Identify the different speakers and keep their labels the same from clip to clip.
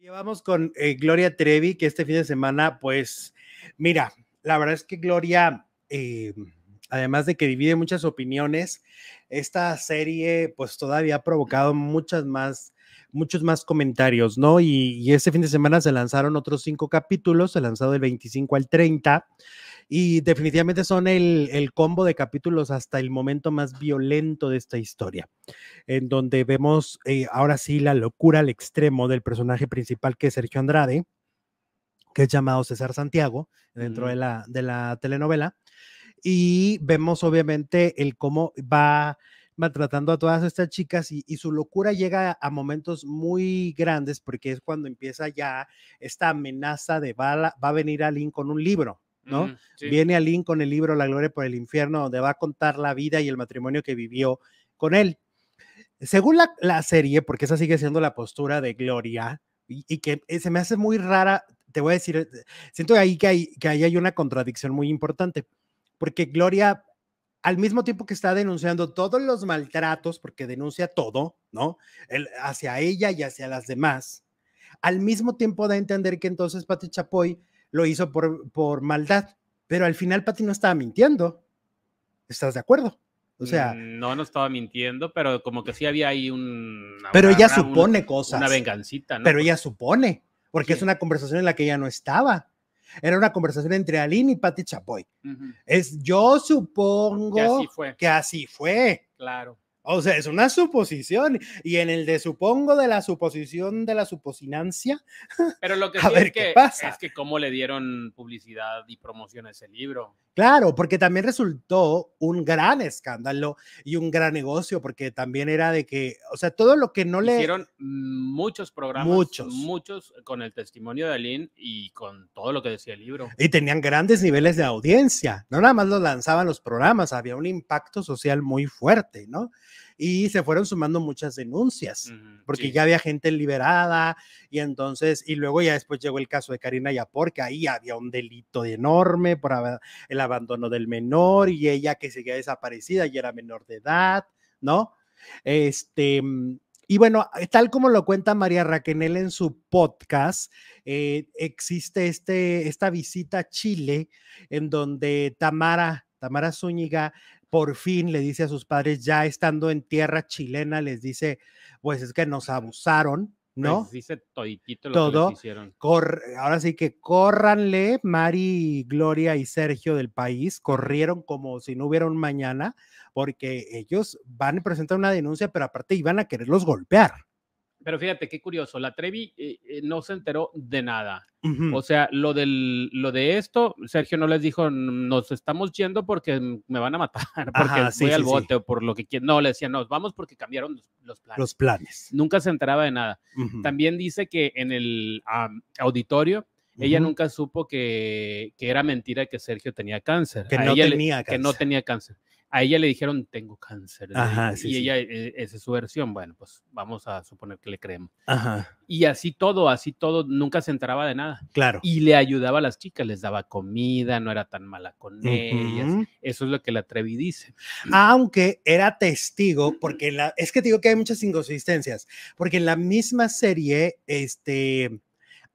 Speaker 1: Llevamos con eh, Gloria Trevi, que este fin de semana, pues, mira, la verdad es que Gloria, eh, además de que divide muchas opiniones, esta serie, pues, todavía ha provocado muchas más muchos más comentarios, ¿no? Y, este fin de semana se lanzaron otros cinco capítulos, se lanzado del 25 al 30, y definitivamente son el, combo de capítulos hasta el momento más violento de esta historia, en donde vemos eh, ahora sí la locura al extremo del personaje principal que es Sergio Andrade, que es llamado César Santiago dentro de, la, telenovela, y vemos obviamente el cómo va maltratando a todas estas chicas y, su locura llega a momentos muy grandes porque es cuando empieza ya esta amenaza de va va a venir alguien con un libro ¿no? Mm, Viene a con el libro La Gloria por el Infierno, donde va a contar la vida y el matrimonio que vivió con él. Según la, serie, porque esa sigue siendo la postura de Gloria, y, que eh, se me hace muy rara, te voy a decir, eh, siento ahí que, hay, que ahí hay una contradicción muy importante, porque Gloria, al mismo tiempo que está denunciando todos los maltratos, porque denuncia todo, ¿no? El, hacia ella y hacia las demás, al mismo tiempo da a entender que entonces Pati Chapoy lo hizo por, por maldad, pero al final Patty no estaba mintiendo. ¿Estás de acuerdo? O sea, mm,
Speaker 2: no, no estaba mintiendo, pero como que sí había ahí un. Pero ella supone cosas. Una vengancita, ¿no? Pero ella
Speaker 1: supone, porque es una conversación en la que ella no estaba. Era una conversación entre Aline y Patti Chapoy. Es yo supongo fue. Que así fue. Claro. O sea, es una suposición. Y en el de supongo de la suposición de la suposinancia.
Speaker 2: Pero lo que a ver qué pasa. es que cómo le dieron publicidad y promoción a ese libro.
Speaker 1: Claro, porque también resultó un gran escándalo y un gran negocio, porque también era de que, o sea, todo lo que no le. Hicieron
Speaker 2: muchos programas. Muchos. Muchos con el testimonio de Aline y con todo lo que decía el libro.
Speaker 1: Y tenían grandes niveles de audiencia. No nada más los lanzaban los programas, había un impacto social muy fuerte, ¿no? y se fueron sumando muchas denuncias, porque ya había gente liberada y entonces, y luego ya después llegó el caso de Karina Yapor, que ahí había un delito enorme por el abandono del menor y ella que seguía desaparecida y era menor de edad, ¿no? Este, mm, y bueno, eh, tal como lo cuenta María Raquenel en su podcast, eh, existe este, esta visita a Chile en donde Tamara, Tamara Zúñiga por fin le dice a sus padres, ya estando en tierra chilena, les dice, pues es que nos abusaron, pues ¿no?
Speaker 2: dice toditito lo Todo. hicieron.
Speaker 1: Ahora sí que córranle, Mari, Gloria y Sergio del país, corrieron como si no hubiera un mañana, porque ellos van a presentar una denuncia, pero aparte iban a quererlos golpear.
Speaker 2: Pero fíjate qué curioso, la Trevi eh, eh, no se enteró de nada.
Speaker 1: O sea, lo,
Speaker 2: del, lo de esto, Sergio no les dijo, nos estamos yendo porque me van a matar, porque voy al bote o por lo que quieran. No, le decía nos vamos porque cambiaron los, planes. Los planes. Nunca se enteraba de nada. También dice que en el auditorio, ella nunca supo que, era mentira que Sergio tenía cáncer. Que, tenía cáncer. que no tenía cáncer a ella le dijeron, tengo cáncer. y ella, eh, esa es su versión. Bueno, pues vamos a suponer que le creemos. Y así todo, así todo, nunca se enteraba de nada. Claro. Y le ayudaba a las chicas, les daba comida, no era tan mala
Speaker 1: con ellas. Eso es
Speaker 2: lo que la Trevi dice.
Speaker 1: Aunque era testigo, porque es que digo que hay muchas inconsistencias, porque en la misma serie, este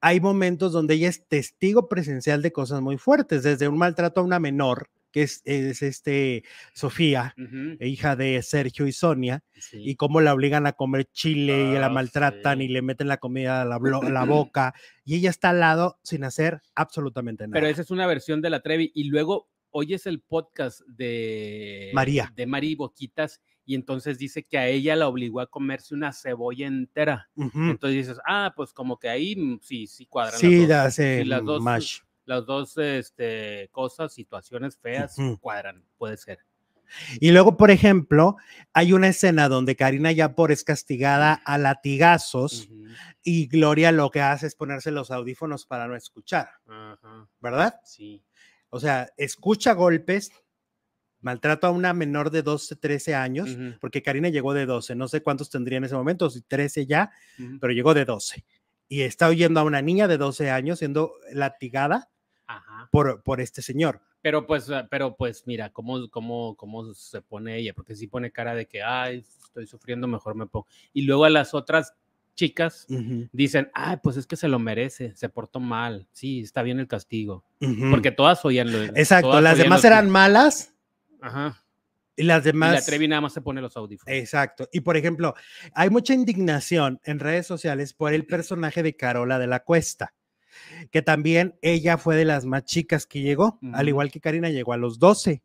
Speaker 1: hay momentos donde ella es testigo presencial de cosas muy fuertes, desde un maltrato a una menor que es, este Sofía, eh, hija de Sergio y Sonia, y cómo la obligan a comer chile y la ah, maltratan y le meten la comida a la, boca, y ella está al lado sin hacer absolutamente nada. Pero
Speaker 2: esa es una versión de la Trevi, y luego oyes el podcast de María. De Mari Boquitas y entonces dice que a ella la obligó a comerse una cebolla entera. Entonces dices, ah, pues como que ahí mm, sí, sí cuadra Sí, las mm, dos, sí, las dos las dos este, cosas, situaciones feas, cuadran, puede ser.
Speaker 1: Y luego, por ejemplo, hay una escena donde Karina ya por es castigada a latigazos y Gloria lo que hace es ponerse los audífonos para no escuchar, ¿verdad? Sí. O sea, escucha golpes, maltrato a una menor de 12, 13 años, porque Karina llegó de 12, no sé cuántos tendría en ese momento, si 13 ya, pero llegó de 12. Y está oyendo a una niña de 12 años siendo latigada por, por este señor.
Speaker 2: Pero pues, ah, pero pues mira, cómo, cómo, cómo se pone ella, porque si pone cara de que, ay, estoy sufriendo, mejor me pongo. Y luego a las otras chicas dicen, ay, pues es que se lo merece, se portó mal, sí, está bien el castigo. Porque todas oían lo Exacto, las demás eran
Speaker 1: malas. Ajá. Y las demás. Y la Trevi nada más se pone los audífonos. Exacto. Y por ejemplo, hay mucha indignación en redes sociales por el personaje de Carola de la Cuesta que también ella fue de las más chicas que llegó, al igual que Karina llegó a los 12.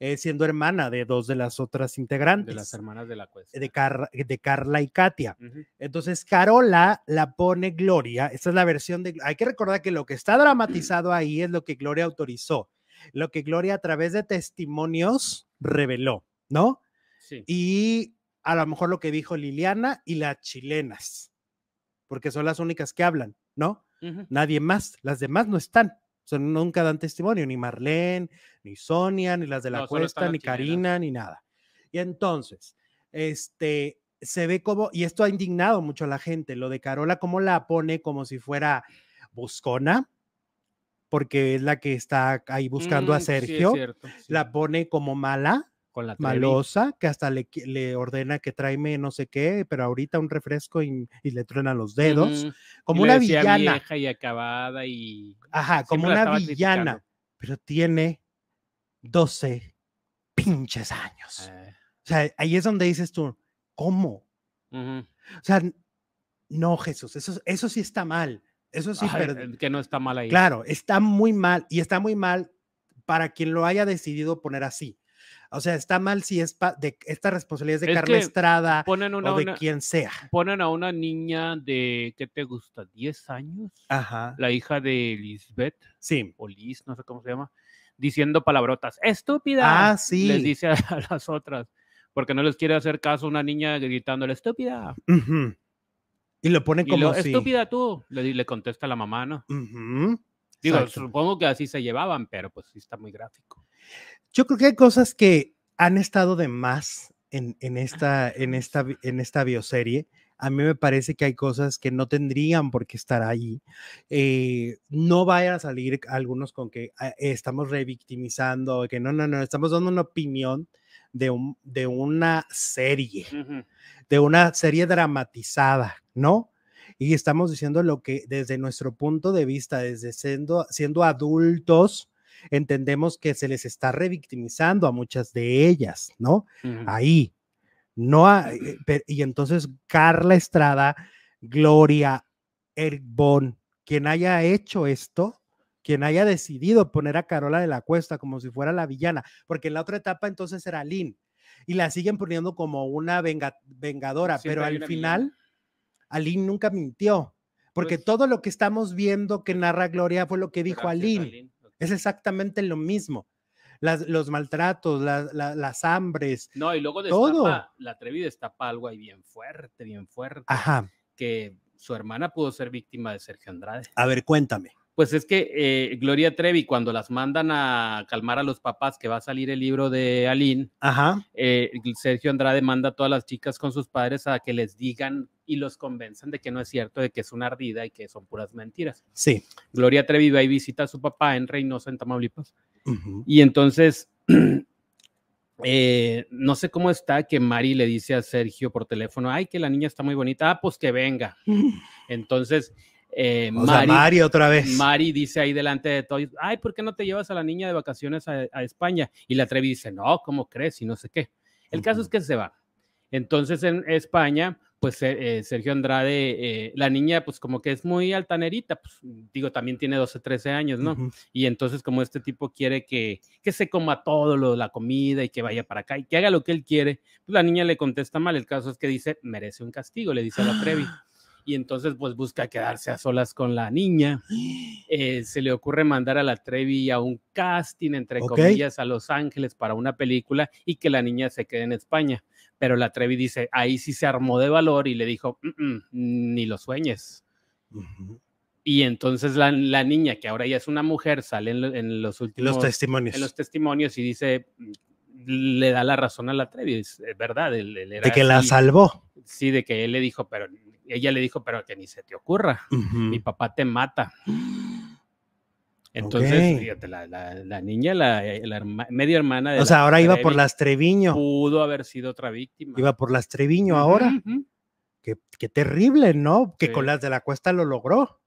Speaker 1: Eh, siendo hermana de dos de las otras integrantes. De las hermanas de la cuesta. De, Carla y Katia. Entonces, Carola la pone Gloria. Esta es la versión de... Hay que recordar que lo que está dramatizado ahí es lo que Gloria autorizó, lo que Gloria a través de testimonios reveló, ¿no? Y a lo mejor lo que dijo Liliana y las chilenas, porque son las únicas que hablan, ¿no? Nadie más, las demás no están. nunca dan testimonio, ni Marlene, ni Sonia, ni las de la cuesta, ni Karina, ni nada. Y entonces, este, se ve como, y esto ha indignado mucho a la gente, lo de Carola, como la pone como si fuera buscona, porque es la que está ahí buscando a mm, Sergio, la pone como mala, la malosa, que hasta le, le, ordena que tráeme no sé qué, pero ahorita un refresco y, le truena los dedos, como una villana. Vieja
Speaker 2: y acabada y... Ajá, como una villana,
Speaker 1: pero tiene 12 pinches años. Ah. O sea, ahí es donde dices tú, ¿cómo? O sea, no, Jesús, eso, eso sí está mal. Eso sí, pero, eh,
Speaker 2: que no está mal ahí. Claro,
Speaker 1: está muy mal y está muy mal para quien lo haya decidido poner así. O sea, está mal si es de esta responsabilidad de Estrada ponen o de quien sea.
Speaker 2: Ponen a una niña de, ¿qué te gusta? ¿10 años? Ajá. La hija de Lisbeth. Sí. O Liz, no sé cómo se llama. Diciendo palabrotas. ¡Estúpida! Ah, sí. Les dice a, las otras. Porque no les quiere hacer caso una niña gritándole, ¡estúpida!
Speaker 1: Y lo ponen como ¡Estúpida
Speaker 2: tú! Le, le contesta la mamá, ¿no? Digo, supongo que así se llevaban, pero pues sí está muy
Speaker 1: gráfico. Yo creo que hay cosas que han estado de más en, esta, en, esta, en esta bioserie. A mí me parece que hay cosas que no tendrían por qué estar allí. Eh, no vayan a salir algunos con que ah, estamos revictimizando, que no, no, no, estamos dando una opinión de, un, de una serie, de una serie dramatizada, ¿no? Y estamos diciendo lo que desde nuestro punto de vista, desde siendo, siendo adultos, entendemos que se les está revictimizando a muchas de ellas, ¿no? Ahí. No eh, y entonces Carla Estrada, Gloria, Eric quien haya hecho esto, quien haya decidido poner a Carola de la Cuesta como si fuera la villana, porque en la otra etapa entonces era Lynn y la siguen poniendo como una vengadora, pero al final Aline nunca mintió, porque pues todo lo que estamos viendo que narra Gloria fue lo que dijo Aline. Es exactamente lo mismo. los maltratos, las hambres. No, y luego de todo.
Speaker 2: la Trevi destapa algo ahí bien fuerte, bien fuerte. Ajá. Que su hermana pudo ser víctima de Sergio Andrade. A ver, cuéntame. Pues es que eh, Gloria Trevi, cuando las mandan a calmar a los papás, que va a salir el libro de Aline, Ajá. Eh, Sergio Andrade manda a todas las chicas con sus padres a que les digan y los convencen de que no es cierto, de que es una ardida y que son puras mentiras. Sí. Gloria Trevi va y visita a su papá en Reynosa, en Tamaulipas. Y entonces, eh, no sé cómo está que Mari le dice a Sergio por teléfono, ay, que la niña está muy bonita, ah, pues que venga. Entonces, eh, Mari, otra vez. Mari dice ahí delante de todos, ay, ¿por qué no te llevas a la niña de vacaciones a, España? Y la Trevi dice, no, ¿cómo crees? Y no sé qué. El caso es que se va. Entonces en España pues eh, eh, Sergio Andrade, eh, la niña pues como que es muy altanerita, pues digo, también tiene 12, 13 años, ¿no? Y entonces como este tipo quiere que, que se coma todo lo de la comida y que vaya para acá y que haga lo que él quiere, pues la niña le contesta mal, el caso es que dice, merece un castigo, le dice a la previ. ¡Ah! y entonces pues busca quedarse a solas con la niña. Eh, se le ocurre mandar a la Trevi a un casting, entre comillas, a Los Ángeles para una película y que la niña se quede en España. Pero la Trevi dice, ahí sí se armó de valor y le dijo, mm, mm, ni lo sueñes. Y entonces la, niña, que ahora ya es una mujer, sale en, los últimos... Los testimonios. En los testimonios y dice, mm, le da la razón a la Trevi, es verdad. Él, era de que la salvó. Sí, de que él le dijo, pero ella le dijo, pero que ni se te ocurra, mi papá te mata. Entonces, fíjate, la, la, niña, la, eh, media hermana de... O sea, ahora iba por las Treviño. Pudo haber sido otra víctima.
Speaker 1: Iba por las Treviño ahora. qué, terrible, ¿no? Que con las de la cuesta lo logró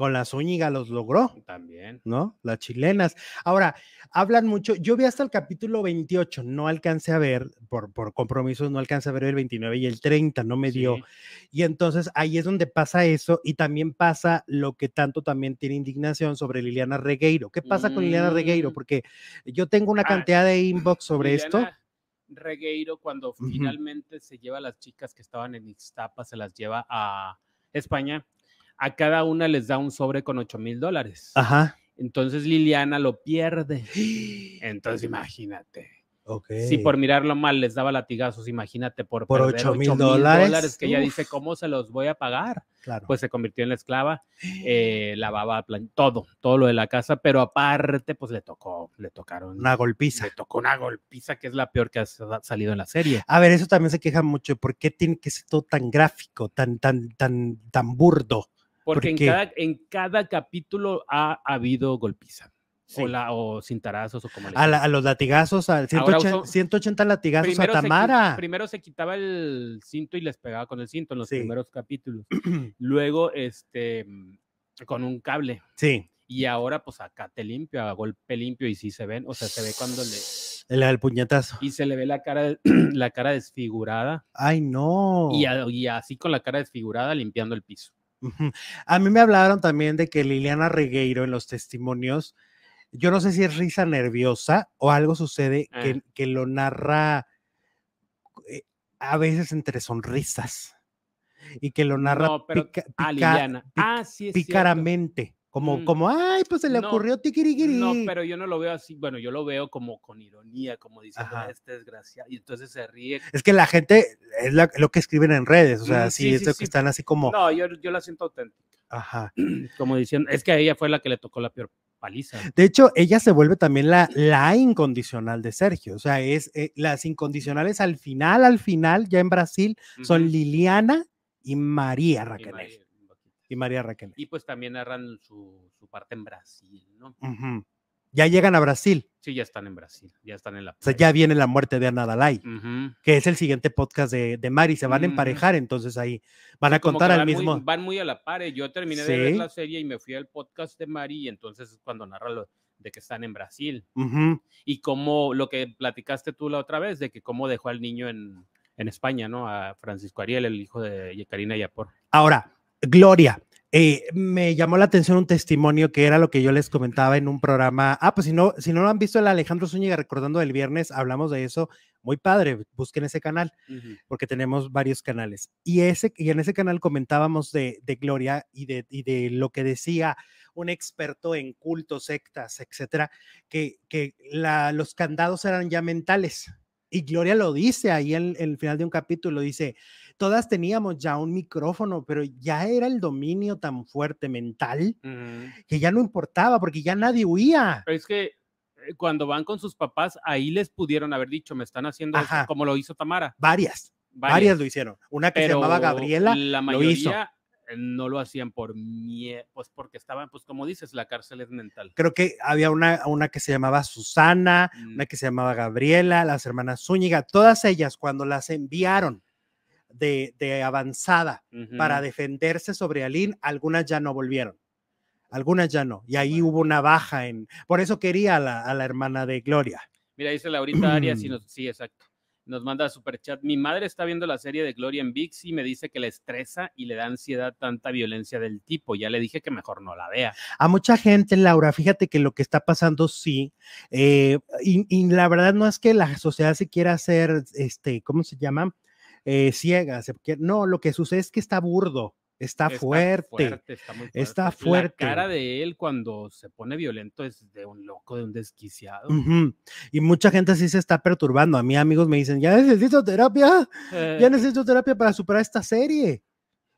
Speaker 1: con la Zúñiga los logró. También. ¿No? Las chilenas. Ahora, hablan mucho. Yo vi hasta el capítulo 28, no alcancé a ver, por, por compromisos, no alcancé a ver el 29 y el 30, no me dio. Y entonces ahí es donde pasa eso y también pasa lo que tanto también tiene indignación sobre Liliana Regueiro. ¿Qué pasa con Liliana Regueiro? Mm. Porque yo tengo una ah, cantidad de inbox sobre esto. Regueiro cuando finalmente
Speaker 2: se lleva a las chicas que estaban en Ixtapa, se las lleva a España a cada una les da un sobre con 8 mil dólares. Ajá. Entonces Liliana lo pierde. Entonces imagínate.
Speaker 1: Okay. Si por
Speaker 2: mirarlo mal les daba latigazos, imagínate por, por 8 mil dólares. que ella dice, ¿cómo se los voy a pagar? Claro. Pues se convirtió en la esclava, eh, lavaba todo, todo lo de la casa, pero aparte, pues le tocó, le tocaron. Una
Speaker 1: golpiza. Le tocó
Speaker 2: una golpiza que es la peor que ha salido en la serie. A
Speaker 1: ver, eso también se queja mucho. ¿Por qué tiene que ser todo tan gráfico, tan, tan, tan, tan burdo? Porque,
Speaker 2: en, cada, capítulo ha habido golpiza. O, cintarazos
Speaker 1: o como a, los latigazos, a 180, latigazos a Tamara.
Speaker 2: primero se quitaba el cinto y les pegaba con el cinto en los primeros capítulos. Luego, este, mm, con un cable. Sí. Y ahora, pues acá te limpio, a golpe limpio, y sí se ven, o sea, se ve cuando le. El,
Speaker 1: el puñetazo.
Speaker 2: Y se le ve la cara, la cara desfigurada.
Speaker 1: Ay, no.
Speaker 2: y así con la cara desfigurada limpiando el piso.
Speaker 1: A mí me hablaron también de que Liliana Regueiro en los testimonios, yo no sé si es risa nerviosa o algo sucede ah. que, lo narra eh, a veces entre sonrisas y que lo narra Liliana. Como, mm. como, ay, pues se le ocurrió tiquiriquiri. No,
Speaker 2: pero yo no lo veo así. Bueno, yo lo veo como con ironía, como diciendo, esta este desgraciado. Y entonces se ríe. Es que la
Speaker 1: gente, es lo que escriben en redes, o sea, mm, si sí, es que están así como. No,
Speaker 2: yo, la siento auténtica.
Speaker 1: Ajá.
Speaker 2: Como diciendo, es que a ella fue la que le tocó la peor paliza.
Speaker 1: De hecho, ella se vuelve también la, la incondicional de Sergio. O sea, es eh, las incondicionales al final, al final, ya en Brasil, son Liliana y María Raquel y María
Speaker 2: Raquel. Y pues también narran su, parte en Brasil, ¿no? Ya llegan a Brasil. Sí, ya están en Brasil, ya están en la... O sea, ya
Speaker 1: viene la muerte de Ana Dalai, que es el siguiente podcast de, de Mari, se van a emparejar, entonces ahí van a contar al mismo...
Speaker 2: van muy a la par, ¿eh? yo terminé de ver la serie y me fui al podcast de Mari, y entonces es cuando narra lo de que están en Brasil. Y como lo que platicaste tú la otra vez, de que cómo dejó al niño en, en España, ¿no? A Francisco Ariel, el hijo de y Yapor.
Speaker 1: Ahora, Gloria, eh, me llamó la atención un testimonio que era lo que yo les comentaba en un programa. Ah, pues si no, si no lo han visto, el Alejandro Zúñiga recordando el viernes, hablamos de eso. Muy padre, busquen ese canal, porque tenemos varios canales. Y, ese, en ese canal comentábamos de, Gloria y de, de, lo que decía un experto en cultos, sectas, etcétera, que, que los candados eran ya mentales. Y Gloria lo dice ahí en el final de un capítulo, dice, todas teníamos ya un micrófono, pero ya era el dominio tan fuerte mental que ya no importaba porque ya nadie huía.
Speaker 2: Pero es que eh, cuando van con sus papás, ahí les pudieron haber dicho, me están haciendo como lo hizo Tamara. Varias,
Speaker 1: varias, lo hicieron. Una que se llamaba Gabriela, la mayoría, eh, no lo
Speaker 2: hacían por miedo, pues porque estaban, pues como dices, la cárcel es mental.
Speaker 1: Creo que había una, una que se llamaba Susana, mm. una que se llamaba Gabriela, las hermanas Zúñiga, todas ellas cuando las enviaron de, de avanzada para defenderse sobre Alín, algunas ya no volvieron. Algunas ya no. Y ahí hubo una baja en. Por eso quería a la, hermana de Gloria.
Speaker 2: Mira, dice Laurita Arias, nos, sí, exacto. Nos manda super chat. Mi madre está viendo la serie de Gloria en VIX y me dice que le estresa y le da ansiedad tanta violencia del tipo. Ya le dije que mejor no la vea.
Speaker 1: A mucha gente, Laura, fíjate que lo que está pasando sí. Eh, y, y, la verdad no es que la sociedad se quiera hacer, este, ¿cómo se llama? eh, ciega, no, lo que sucede es que está burdo, está, fuerte, está, fuerte, La cara
Speaker 2: de él cuando se pone violento es de un loco, de un desquiciado.
Speaker 1: Y mucha gente sí se está perturbando. A mí amigos me dicen, ya necesito terapia, ya eh. necesito terapia para superar esta serie.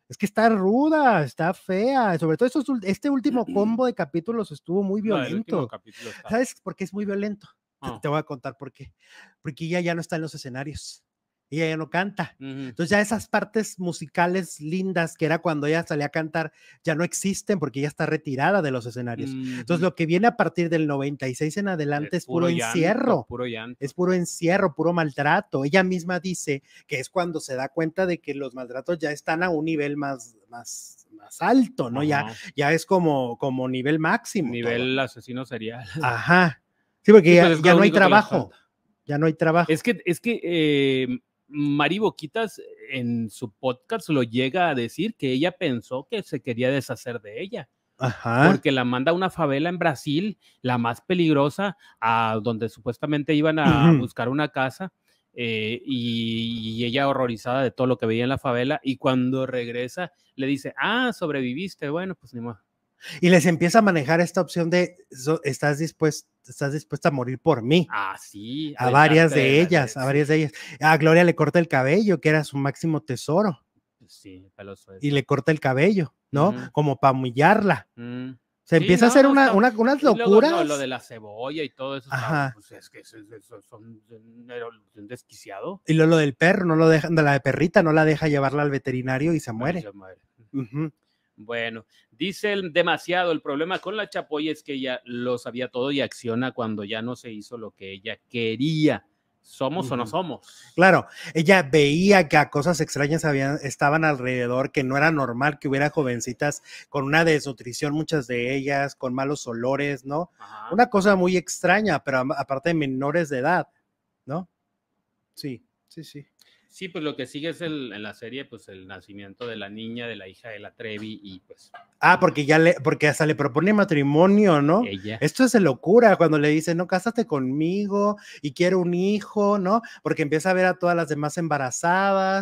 Speaker 1: Es que está ruda, está fea. Sobre todo este último combo de capítulos estuvo muy violento. ¿Sabes por qué es muy violento? Ah. Te, voy a contar por qué. Porque ya, ya no está en los escenarios y ella no canta. Entonces ya esas partes musicales lindas que era cuando ella salía a cantar ya no existen porque ella está retirada de los escenarios. Entonces lo que viene a partir del 96 en adelante es, puro, encierro. Es puro encierro, puro maltrato. Ella misma dice que es cuando se da cuenta de que los maltratos ya están a un nivel más, más alto, ¿no? Ya, ya es como, como nivel máximo. Nivel asesino serial. Ajá. Sí, porque pues ya, no hay trabajo. Ya no hay trabajo. Es que, es que
Speaker 2: em, Mari Boquitas en su podcast lo llega a decir que ella pensó que se quería deshacer de ella. Porque la manda a una favela en Brasil, la más peligrosa, a donde supuestamente iban a buscar una casa. Eh, y, ella horrorizada de todo lo que veía en la favela. Y cuando regresa, le dice: Ah, sobreviviste. Bueno, pues ni más.
Speaker 1: Y les empieza a manejar esta opción de estás estás dispuesta a morir por mí. Ah,
Speaker 2: sí. A varias de ellas, a varias
Speaker 1: de ellas. A Gloria le corta el cabello, que era su máximo tesoro.
Speaker 2: Pues sí, Y le
Speaker 1: corta el cabello, ¿no? Como para humillarla. Mm. Se empieza a hacer una, una, unas locuras. lo de la
Speaker 2: cebolla y todo eso. Ajá. Pues es que son un desquiciado.
Speaker 1: Y luego lo del perro, no lo deja, la perrita no la deja llevarla al veterinario y se muere. Se muere.
Speaker 2: Bueno, el demasiado. El problema con la Chapoya es que ella lo sabía todo y acciona cuando ya no se hizo lo que ella quería. ¿Somos o no somos?
Speaker 1: Claro, ella veía que a cosas extrañas habían, estaban alrededor, que no era normal que hubiera jovencitas con una desnutrición, muchas de ellas, con malos olores, ¿no? Una cosa muy extraña, pero aparte de menores de edad, ¿no? Sí, sí, sí.
Speaker 2: Sí, pues lo que sigue es el, en la serie, pues el nacimiento de la niña, de la hija de la Trevi y pues.
Speaker 1: Ah, pues, porque ya le, porque hasta le propone matrimonio, ¿no? Esto es de locura cuando le dice, no, cásate conmigo y quiero un hijo, ¿no? Porque empieza a ver a todas las demás embarazadas.